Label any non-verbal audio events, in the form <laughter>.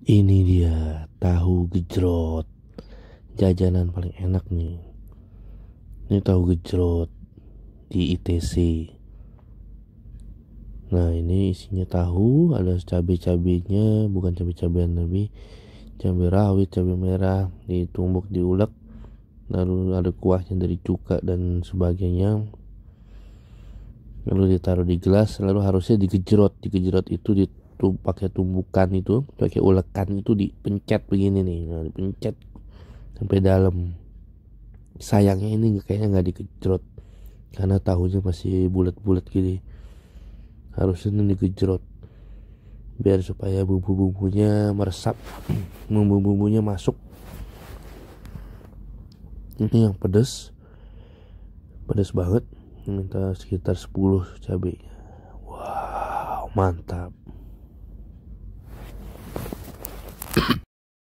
Ini dia tahu gejrot. Jajanan paling enak nih. Ini tahu gejrot di ITC. Nah, ini isinya tahu, ada cabai-cabainya, bukan cabai-cabean tapi cabai rawit, cabai merah, ditumbuk, diulek. Lalu ada kuahnya dari cuka dan sebagainya lalu ditaruh di gelas lalu harusnya digejrot digejrot itu di tuh pakai tumbukan itu pakai ulekan itu dipencet begini nih nah, dipencet sampai dalam sayangnya ini kayaknya nggak dikejrot karena tahunya masih bulat-bulat gini harusnya ini dikejrot biar supaya bumbu-bumbunya meresap <clears throat> bumbu-bumbunya masuk ini yang pedes pedes banget minta sekitar 10 cabai wow mantap